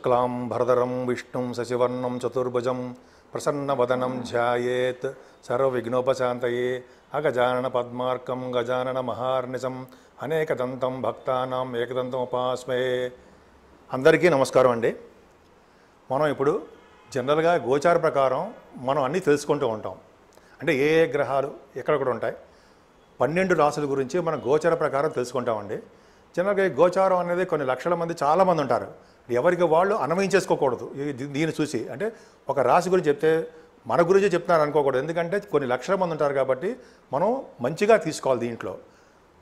విష్ణుం शुक्लाम्भरधरं विष्णुं शशिवर्णं चतुर्भुजं प्रसन्नवदनं పద్మార్కం सर्वविघ्नोपशान्तये మహార్నిజం అనేక అనేకదంతం భక్తానం ఏకదంతం ఉపాస్మే అందరికీ నమస్కారం అండి మనం ఇప్పుడు జనరల్గా గోచార ప్రకారం మనం అన్నీ తెలుసుకుంటూ ఉంటాం అంటే ఏ ఏ గ్రహాలు ఎక్కడ కూడా ఉంటాయి పన్నెండు రాసుల గురించి మనం గోచార ప్రకారం తెలుసుకుంటామండి జనరల్గా గోచారం అనేది కొన్ని లక్షల మంది చాలామంది ఉంటారు ఎవరికి వాళ్ళు చేసుకోకూడదు దీన్ని చూసి అంటే ఒక రాశి గురించి చెప్తే మన గురించి చెప్తున్నారు అనుకోకూడదు ఎందుకంటే కొన్ని లక్షల మంది ఉంటారు కాబట్టి మనం మంచిగా తీసుకోవాలి దీంట్లో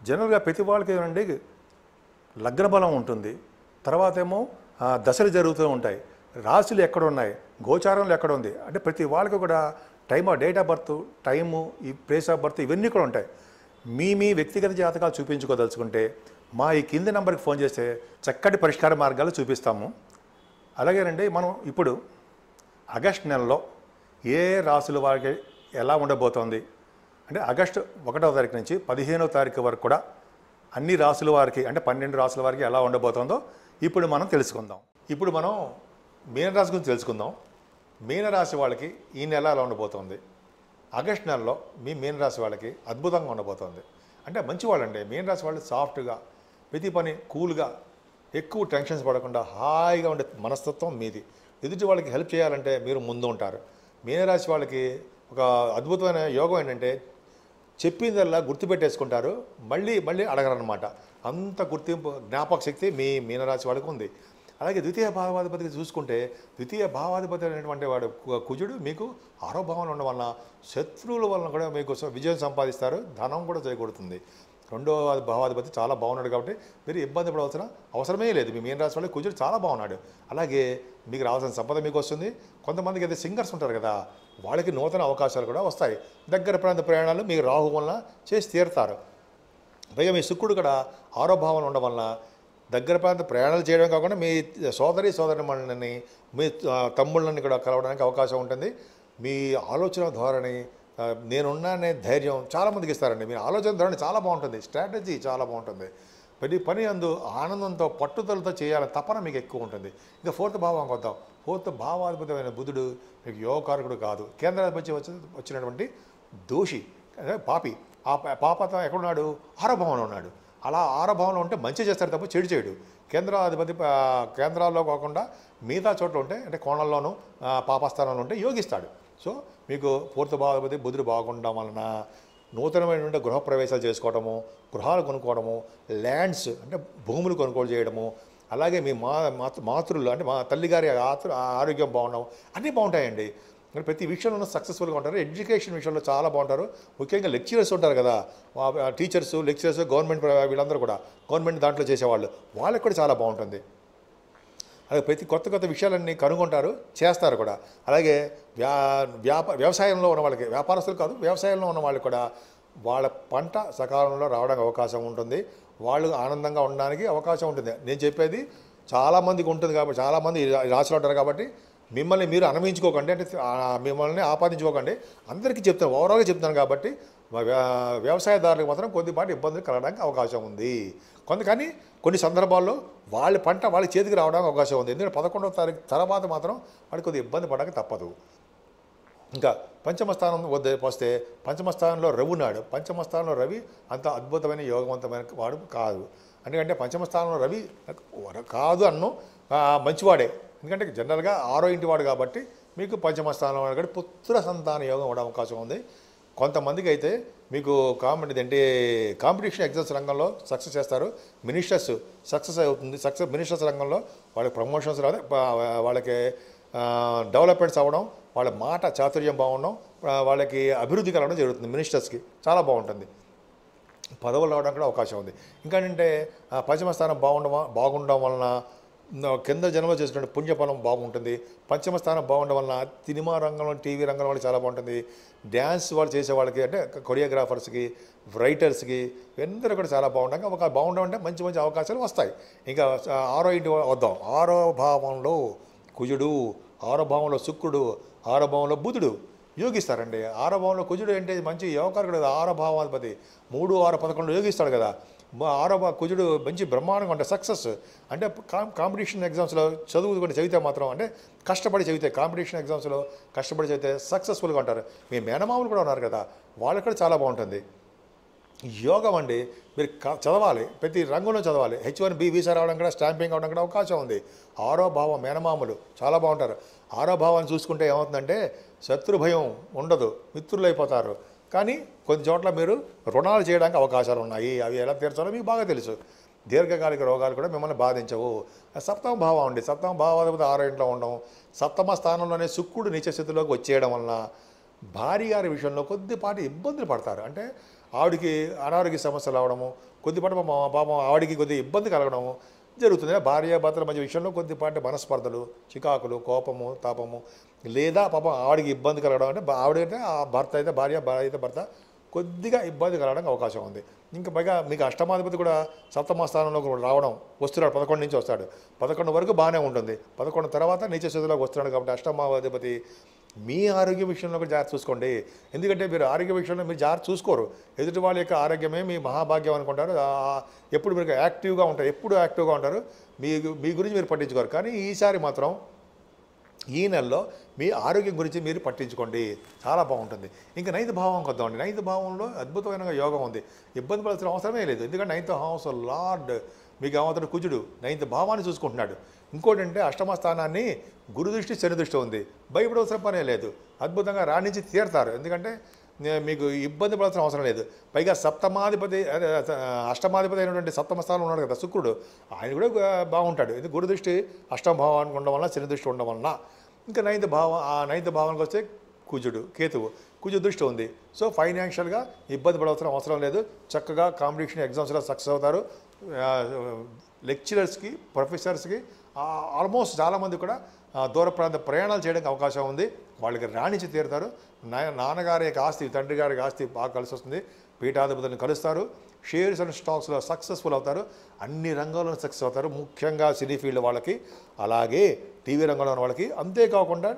జనరల్గా ప్రతి వాళ్ళకి ఏమండి లగ్న బలం ఉంటుంది తర్వాత ఏమో దశలు జరుగుతూ ఉంటాయి రాశులు ఎక్కడ ఉన్నాయి గోచారంలో ఎక్కడ ఉంది అంటే ప్రతి వాళ్ళకి కూడా time of date of birth time ఈ ప్లేస్ ఆఫ్ బర్త్ ఇవన్నీ కూడా ఉంటాయి మీ మీ వ్యక్తిగత జాతకాలు చూపించుకోదలుచుకుంటే మా ఈ కింది నెంబర్కి ఫోన్ చేస్తే చక్కటి పరిష్కార మార్గాలు చూపిస్తాము అలాగేనండి మనం ఇప్పుడు ఆగస్ట్ నెలలో ఏ రాసుల వారికి ఎలా ఉండబోతోంది అంటే ఆగస్టు ఒకటవ తారీఖు నుంచి పదిహేనవ తారీఖు వరకు కూడా అన్ని రాసుల వారికి అంటే పన్నెండు రాసుల వారికి ఎలా ఉండబోతోందో ఇప్పుడు మనం తెలుసుకుందాం ఇప్పుడు మనం మీనరాశి గురించి తెలుసుకుందాం మీనరాశి వాళ్ళకి ఈ నెల ఎలా ఉండబోతోంది ఆగస్ట్ నెలలో మీ మీనరాశి వాళ్ళకి అద్భుతంగా ఉండబోతోంది అంటే మంచివాళ్ళండి మీనరాశి వాళ్ళు సాఫ్ట్గా ప్రతి పని కూల్గా ఎక్కువ టెన్షన్స్ పడకుండా హాయిగా ఉండే మనస్తత్వం మీది ఎదుటి వాళ్ళకి హెల్ప్ చేయాలంటే మీరు ముందు ఉంటారు మీనరాశి వాళ్ళకి ఒక అద్భుతమైన యోగం ఏంటంటే చెప్పిందల్లా గుర్తుపెట్టేసుకుంటారు మళ్ళీ మళ్ళీ అడగరనమాట అంత గుర్తింపు జ్ఞాపక శక్తి మీ మీనరాశి వాళ్ళకు ఉంది అలాగే ద్వితీయ భావాధిపతికి చూసుకుంటే ద్వితీయ భావాధిపతి అనేటువంటి వాడు కుజుడు మీకు ఆరోభావాలు ఉండడం వలన శత్రువుల వలన కూడా మీకు విజయం సంపాదిస్తారు ధనం కూడా చేకూడుతుంది రెండో భావాధిపతి చాలా బాగున్నాడు కాబట్టి మీరు ఇబ్బంది పడవలసిన అవసరమే లేదు మీ మీన రాశి వాళ్ళు కుజుడు చాలా బాగున్నాడు అలాగే మీకు రావాల్సిన సంపద మీకు వస్తుంది కొంతమందికి అయితే సింగర్స్ ఉంటారు కదా వాళ్ళకి నూతన అవకాశాలు కూడా వస్తాయి దగ్గర ప్రాంత ప్రయాణాలు మీకు రాహు వలన చేసి తీరుతారు పైగా మీ శుక్రుడు కూడా ఆరో భావన ఉండడం వలన దగ్గర ప్రాంత ప్రయాణాలు చేయడం కాకుండా మీ సోదరి సోదరి సోదరుమణులని మీ తమ్ముళ్ళని కూడా కలవడానికి అవకాశం ఉంటుంది మీ ఆలోచన ధోరణి నేనున్నానే ధైర్యం చాలామందికి ఇస్తారండి మీరు ఆలోచన ధోరణి చాలా బాగుంటుంది స్ట్రాటజీ చాలా బాగుంటుంది ప్రతి పని అందు ఆనందంతో పట్టుదలతో చేయాలని తపన మీకు ఎక్కువ ఉంటుంది ఇంకా ఫోర్త్ భావం వద్దాం ఫోర్త్ భావాధిపతమైన బుధుడు మీకు యోగకారకుడు కాదు కేంద్రాధిపతి వచ్చి వచ్చినటువంటి దోషి పాపి ఆ పాపత ఎక్కడున్నాడు ఆరోభవంలో ఉన్నాడు అలా ఆరోభవంలో ఉంటే మంచి చేస్తారు తప్ప చెడు చేయడు కేంద్రాధిపతి కేంద్రాల్లో కాకుండా మిగతా చోట్ల ఉంటే అంటే కోణంలోనూ పాపస్థానంలో ఉంటే యోగిస్తాడు సో మీకు పూర్తి భాగవతి బుద్ధుడు బాగుండడం వలన నూతనమైనటువంటి గృహప్రవేశాలు చేసుకోవడము గృహాలు కొనుక్కోవడము ల్యాండ్స్ అంటే భూములు కొనుగోలు చేయడము అలాగే మీ మా మాతృలు అంటే మా తల్లిగారి ఆరోగ్యం బాగుండడం అన్నీ బాగుంటాయండి కానీ ప్రతి విషయంలో సక్సెస్ఫుల్గా ఉంటారు ఎడ్యుకేషన్ విషయంలో చాలా బాగుంటారు ముఖ్యంగా లెక్చరర్స్ ఉంటారు కదా టీచర్స్ లెక్చరర్స్ గవర్నమెంట్ వీళ్ళందరూ కూడా గవర్నమెంట్ దాంట్లో చేసేవాళ్ళు వాళ్ళకి కూడా చాలా బాగుంటుంది అలాగే ప్రతి కొత్త కొత్త విషయాలన్నీ కనుగొంటారు చేస్తారు కూడా అలాగే వ్యా వ్యాప వ్యవసాయంలో ఉన్న వాళ్ళకి వ్యాపారస్తులు కాదు వ్యవసాయంలో ఉన్న వాళ్ళు కూడా వాళ్ళ పంట సకాలంలో రావడానికి అవకాశం ఉంటుంది వాళ్ళు ఆనందంగా ఉండడానికి అవకాశం ఉంటుంది నేను చెప్పేది చాలామందికి ఉంటుంది కాబట్టి చాలామంది రాసులు ఉంటారు కాబట్టి మిమ్మల్ని మీరు అనుభవించుకోకండి అంటే మిమ్మల్ని ఆపాదించుకోకండి అందరికీ చెప్తాను ఓవరాల్గా చెప్తాను కాబట్టి వ్యవసాయదారులకు మాత్రం కొద్దిపాటి ఇబ్బందులు కలగడానికి అవకాశం ఉంది కొంత కానీ కొన్ని సందర్భాల్లో వాళ్ళ పంట వాళ్ళ చేతికి రావడానికి అవకాశం ఉంది ఎందుకంటే పదకొండవ తారీఖు తర్వాత మాత్రం వాడికి కొద్దిగా ఇబ్బంది పడడానికి తప్పదు ఇంకా పంచమస్థానం వద్ద వస్తే పంచమస్థానంలో రవి ఉన్నాడు పంచమస్థానంలో రవి అంత అద్భుతమైన యోగవంతమైన వాడు కాదు ఎందుకంటే పంచమస్థానంలో రవి కాదు అన్ను మంచివాడే ఎందుకంటే జనరల్గా ఆరో ఇంటి వాడు కాబట్టి మీకు పంచమస్థానం కాబట్టి పుత్ర సంతాన యోగం అవడం అవకాశం ఉంది కొంతమందికి అయితే మీకు కామెంట్ అంటే కాంపిటీషన్ ఎగ్జామ్స్ రంగంలో సక్సెస్ చేస్తారు మినిస్టర్స్ సక్సెస్ అవుతుంది సక్సెస్ మినిస్టర్స్ రంగంలో వాళ్ళకి ప్రమోషన్స్ రాదు వాళ్ళకి డెవలప్మెంట్స్ అవ్వడం వాళ్ళ మాట చాతుర్యం బాగుండడం వాళ్ళకి అభివృద్ధి కలవడం జరుగుతుంది మినిస్టర్స్కి చాలా బాగుంటుంది పదవులు రావడానికి కూడా అవకాశం ఉంది ఇంకా ఏంటంటే పశ్చిమ స్థానం బాగుండడం బాగుండడం వలన కింద జన్మ చేసినటువంటి పుణ్యఫలం బాగుంటుంది పంచమ స్థానం బాగుండడం వలన సినిమా రంగంలో టీవీ రంగంలో వాళ్ళు చాలా బాగుంటుంది డ్యాన్స్ వాళ్ళు చేసే వాళ్ళకి అంటే కొరియోగ్రాఫర్స్కి రైటర్స్కి అందరూ కూడా చాలా బాగుండగా ఒక బాగుండడం అంటే మంచి మంచి అవకాశాలు వస్తాయి ఇంకా ఆరో ఇంటి వద్దాం ఆరో భావంలో కుజుడు ఆరో భావంలో శుక్రుడు ఆరో భావంలో బుధుడు యోగిస్తారండి ఆరో భావంలో కుజుడు అంటే మంచి యోగకారు కదా ఆరో భావాధిపతి మూడు ఆరు పదకొండు యోగిస్తాడు కదా ఆరవ కుజుడు మంచి బ్రహ్మాండంగా ఉంటాయి సక్సెస్ అంటే కాంపిటీషన్ ఎగ్జామ్స్లో చదువుకుని చదివితే మాత్రం అంటే కష్టపడి చదివితే కాంపిటీషన్ ఎగ్జామ్స్లో కష్టపడి చదివితే సక్సెస్ఫుల్గా ఉంటారు మీ మేనమామలు కూడా ఉన్నారు కదా వాళ్ళు కూడా చాలా బాగుంటుంది యోగం అండి మీరు చదవాలి ప్రతి రంగంలో చదవాలి హెచ్ వన్ బి వీసా రావడం కూడా స్టాంపింగ్ అవడం కూడా అవకాశం ఉంది ఆరో భావం మేనమామలు చాలా బాగుంటారు ఆరో భావాన్ని చూసుకుంటే ఏమవుతుందంటే శత్రు భయం ఉండదు మిత్రులైపోతారు కానీ కొన్ని చోట్ల మీరు రుణాలు చేయడానికి అవకాశాలు ఉన్నాయి అవి ఎలా తీర్చాలో మీకు బాగా తెలుసు దీర్ఘకాలిక రోగాలు కూడా మిమ్మల్ని బాధించవు సప్తమ భావం అండి సప్తమ భావాధిపతి ఆరో ఇంట్లో ఉండడం సప్తమ స్థానంలోనే శుక్రుడు నిత్యస్థితిలోకి వచ్చేయడం వలన భార్య గారి విషయంలో కొద్దిపాటి ఇబ్బందులు పడతారు అంటే ఆవిడికి అనారోగ్య సమస్యలు అవడము కొద్దిపాటి పాపం ఆవిడికి కొద్ది ఇబ్బంది కలగడము జరుగుతుంది భార్యాభర్తల మధ్య విషయంలో కొద్దిపాటి మనస్పర్ధలు చికాకులు కోపము తాపము లేదా పాపం ఆవిడకి ఇబ్బంది కలగడం అంటే ఆవిడైతే ఆ భర్త అయితే భార్య భార్య అయితే భర్త కొద్దిగా ఇబ్బంది కలగడానికి అవకాశం ఉంది ఇంకా పైగా మీకు అష్టమాధిపతి కూడా సప్తమ స్థానంలో రావడం వస్తున్నాడు పదకొండు నుంచి వస్తాడు పదకొండు వరకు బాగానే ఉంటుంది పదకొండు తర్వాత నీచ స్థితిలోకి వస్తున్నాడు కాబట్టి అష్టమాధిపతి మీ ఆరోగ్య విషయంలో కూడా జాగ్రత్త చూసుకోండి ఎందుకంటే మీరు ఆరోగ్య విషయంలో మీరు జాగ్రత్త చూసుకోరు ఎదుటి వాళ్ళ యొక్క ఆరోగ్యమే మీ మహాభాగ్యం అనుకుంటారు ఎప్పుడు మీరు యాక్టివ్గా ఉంటారు ఎప్పుడు యాక్టివ్గా ఉంటారు మీ మీ గురించి మీరు పట్టించుకోరు కానీ ఈసారి మాత్రం ఈ నెలలో మీ ఆరోగ్యం గురించి మీరు పట్టించుకోండి చాలా బాగుంటుంది ఇంకా నైన్త్ కొద్దాం అండి నైన్త్ భావంలో అద్భుతమైన యోగం ఉంది ఇబ్బంది పడాల్సిన అవసరమే లేదు ఎందుకంటే నైన్త్ హౌస్ లార్డ్ మీకు ఏమవుతాడు కుజుడు నైన్త్ భావాన్ని చూసుకుంటున్నాడు ఇంకోటి అంటే అష్టమ స్థానాన్ని గురుదృష్టి శని దృష్టి ఉంది భయపడవలసిన పనే లేదు అద్భుతంగా రాణించి తీరతారు ఎందుకంటే మీకు ఇబ్బంది పడాల్సిన అవసరం లేదు పైగా సప్తమాధిపతి అష్టమాధిపతి అయినటువంటి సప్తమ స్థానం ఉన్నాడు కదా శుక్రుడు ఆయన కూడా బాగుంటాడు ఇది గురు దృష్టి అష్టమ భావానికి ఉండడం వలన శని దృష్టి ఉండడం వలన ఇంకా నైన్త్ భావం ఆ నైన్త్ భావానికి వస్తే కుజుడు కేతువు కుజు దృష్టి ఉంది సో ఫైనాన్షియల్గా ఇబ్బంది పడవలసిన అవసరం లేదు చక్కగా కాంపిటీషన్ ఎగ్జామ్స్లో సక్సెస్ అవుతారు లెక్చరర్స్కి ప్రొఫెసర్స్కి ఆల్మోస్ట్ చాలామంది కూడా దూర ప్రాంత ప్రయాణాలు చేయడానికి అవకాశం ఉంది వాళ్ళకి రాణించి తీరుతారు నాన్నగారి యొక్క ఆస్తి తండ్రి గారికి ఆస్తి బాగా కలిసి వస్తుంది పీఠాధిపతులను కలుస్తారు షేర్స్ అండ్ స్టాక్స్లో సక్సెస్ఫుల్ అవుతారు అన్ని రంగాల్లో సక్సెస్ అవుతారు ముఖ్యంగా సినీ ఫీల్డ్ వాళ్ళకి అలాగే టీవీ రంగంలో ఉన్న వాళ్ళకి అంతేకాకుండా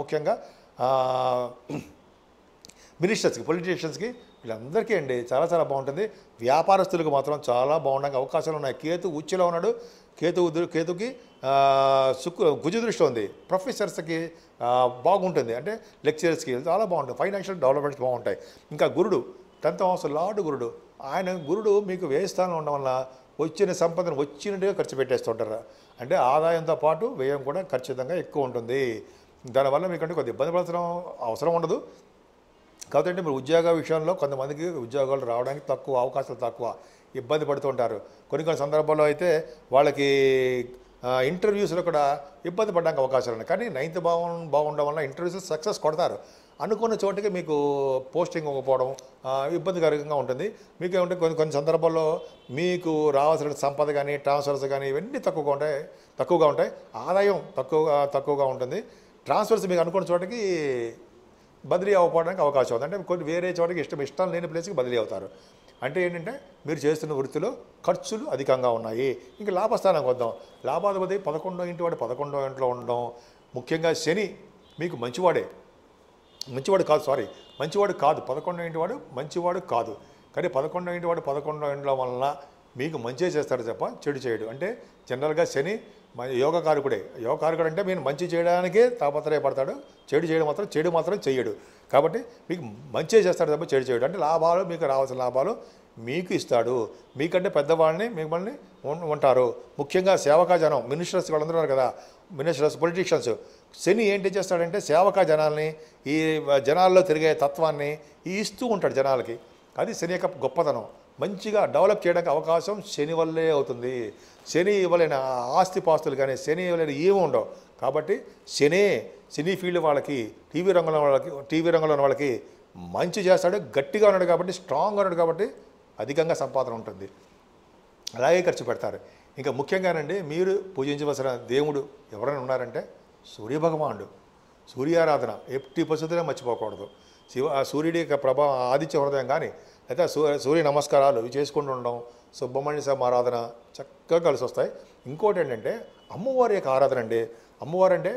ముఖ్యంగా మినిస్టర్స్కి పొలిటీషియన్స్కి వీళ్ళందరికీ అండి చాలా చాలా బాగుంటుంది వ్యాపారస్తులకు మాత్రం చాలా బాగుండడానికి అవకాశాలు ఉన్నాయి కేతు ఉచ్చిలో ఉన్నాడు కేతు కేతుకి శుక్ర గుజ దృష్టి ఉంది ప్రొఫెసర్స్కి బాగుంటుంది అంటే లెక్చరర్స్కి చాలా బాగుంటుంది ఫైనాన్షియల్ డెవలప్మెంట్స్ బాగుంటాయి ఇంకా గురుడు టెన్త్ హౌస్ లార్డ్ గురుడు ఆయన గురుడు మీకు వ్యయ స్థానంలో ఉండడం వల్ల వచ్చిన సంపదను వచ్చినట్టుగా ఖర్చు పెట్టేస్తుంటారు అంటే ఆదాయంతో పాటు వ్యయం కూడా ఖచ్చితంగా ఎక్కువ ఉంటుంది దానివల్ల మీకంటే కొద్ది ఇబ్బంది పడాల్సిన అవసరం ఉండదు కాబట్టి మీరు ఉద్యోగ విషయంలో కొంతమందికి ఉద్యోగాలు రావడానికి తక్కువ అవకాశాలు తక్కువ ఇబ్బంది పడుతుంటారు కొన్ని కొన్ని సందర్భాల్లో అయితే వాళ్ళకి ఇంటర్వ్యూస్లో కూడా ఇబ్బంది పడడానికి అవకాశాలు ఉన్నాయి కానీ నైన్త్ భావం బాగుండడం వల్ల ఇంటర్వ్యూస్ సక్సెస్ కొడతారు అనుకున్న చోటికి మీకు పోస్టింగ్ ఇవ్వకపోవడం ఇబ్బందికరంగా ఉంటుంది మీకు ఏమంటే కొన్ని కొన్ని సందర్భాల్లో మీకు రావాల్సిన సంపద కానీ ట్రాన్స్ఫర్స్ కానీ ఇవన్నీ తక్కువగా ఉంటాయి తక్కువగా ఉంటాయి ఆదాయం తక్కువగా తక్కువగా ఉంటుంది ట్రాన్స్ఫర్స్ మీకు అనుకున్న చోటకి బదిలీ అవ్వడానికి అవకాశం ఉంది అంటే కొన్ని వేరే చోటకి ఇష్టం ఇష్టం లేని ప్లేస్కి బదిలీ అవుతారు అంటే ఏంటంటే మీరు చేస్తున్న వృత్తిలో ఖర్చులు అధికంగా ఉన్నాయి ఇంకా లాభస్థానం వద్దాం లాభాధిపతి పదకొండో ఇంటి వాడు పదకొండో ఇంట్లో ఉండడం ముఖ్యంగా శని మీకు మంచివాడే మంచివాడు కాదు సారీ మంచివాడు కాదు పదకొండో ఇంటి వాడు మంచివాడు కాదు కానీ పదకొండో ఇంటి వాడు పదకొండో ఇంట్లో వలన మీకు మంచి చేస్తాడు తప్ప చెడు చేయడు అంటే జనరల్గా శని యోగకారకుడే యోగకారకుడు అంటే మీరు మంచి చేయడానికే తాపత్రయపడతాడు చెడు చేయడం మాత్రం చెడు మాత్రం చేయడు కాబట్టి మీకు మంచి చేస్తాడు తప్ప చెడు చేయడు అంటే లాభాలు మీకు రావాల్సిన లాభాలు మీకు ఇస్తాడు మీకంటే పెద్దవాళ్ళని మిమ్మల్ని ఉంటారు ముఖ్యంగా సేవకా జనం మినిస్టర్స్ వాళ్ళందరూ ఉన్నారు కదా మినిస్టర్స్ పొలిటీషియన్స్ శని ఏంటి చేస్తాడంటే సేవకా జనాల్ని ఈ జనాల్లో తిరిగే తత్వాన్ని ఇస్తూ ఉంటాడు జనాలకి అది శని యొక్క గొప్పతనం మంచిగా డెవలప్ చేయడానికి అవకాశం శని వల్లే అవుతుంది శని ఇవ్వలేని ఆస్తిపాస్తులు కానీ శని ఇవ్వలేని ఏమి ఉండవు కాబట్టి శని సినీ ఫీల్డ్ వాళ్ళకి టీవీ రంగంలో వాళ్ళకి టీవీ రంగంలో ఉన్న వాళ్ళకి మంచి చేస్తాడు గట్టిగా ఉన్నాడు కాబట్టి స్ట్రాంగ్గా ఉన్నాడు కాబట్టి అధికంగా సంపాదన ఉంటుంది అలాగే ఖర్చు పెడతారు ఇంకా ముఖ్యంగానండి మీరు పూజించవలసిన దేవుడు ఎవరైనా ఉన్నారంటే సూర్యభగవానుడు సూర్యారాధన ఎట్టి పరిస్థితులే మర్చిపోకూడదు శివ సూర్యుడి యొక్క ప్రభావం ఆదిత్య హృదయం కానీ అయితే సూర్య నమస్కారాలు ఇవి చేసుకుంటూ ఉండడం సుబ్రహ్మణ్య స్వామి ఆరాధన చక్కగా కలిసి వస్తాయి ఇంకోటి ఏంటంటే అమ్మవారి యొక్క ఆరాధన అండి అమ్మవారు అంటే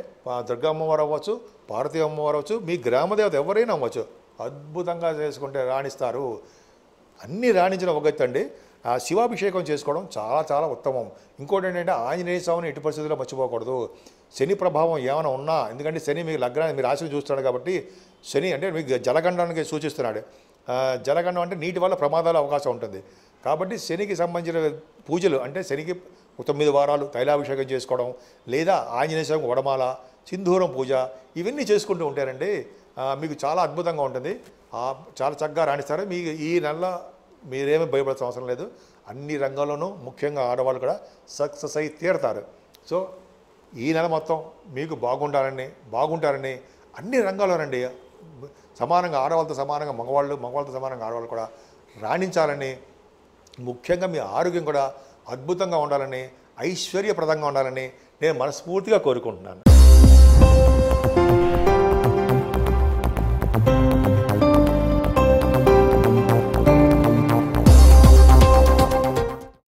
దుర్గా అమ్మవారు అవ్వచ్చు పార్వతీ అమ్మవారు అవ్వచ్చు మీ గ్రామదేవత ఎవరైనా అవ్వచ్చు అద్భుతంగా చేసుకుంటే రాణిస్తారు అన్నీ రాణించిన ఒక అండి ఆ శివాభిషేకం చేసుకోవడం చాలా చాలా ఉత్తమం ఇంకోటి ఏంటంటే ఆంజనేయ స్వామిని ఇటు పరిస్థితుల్లో మర్చిపోకూడదు శని ప్రభావం ఏమైనా ఉన్నా ఎందుకంటే శని మీ లగ్నాన్ని మీ రాశిని చూస్తున్నాడు కాబట్టి శని అంటే మీకు జలగండానికి సూచిస్తున్నాడు జలగండం అంటే నీటి వల్ల ప్రమాదాల అవకాశం ఉంటుంది కాబట్టి శనికి సంబంధించిన పూజలు అంటే శనికి తొమ్మిది వారాలు తైలాభిషేకం చేసుకోవడం లేదా ఆంజనేయ స్వామి వడమాల సింధూరం పూజ ఇవన్నీ చేసుకుంటూ ఉంటారండి మీకు చాలా అద్భుతంగా ఉంటుంది చాలా చక్కగా రాణిస్తారు మీ ఈ నెల మీరేమీ భయపడాల్సిన అవసరం లేదు అన్ని రంగాల్లోనూ ముఖ్యంగా ఆడవాళ్ళు కూడా సక్సెస్ అయి తీరతారు సో ఈ నెల మొత్తం మీకు బాగుండాలని బాగుంటారని అన్ని రంగాల్లోనండి సమానంగా ఆడవాళ్ళతో సమానంగా మగవాళ్ళు మగవాళ్ళతో సమానంగా ఆడవాళ్ళు కూడా రాణించాలని ముఖ్యంగా మీ ఆరోగ్యం కూడా అద్భుతంగా ఉండాలని ఐశ్వర్యప్రదంగా ఉండాలని నేను మనస్ఫూర్తిగా కోరుకుంటున్నాను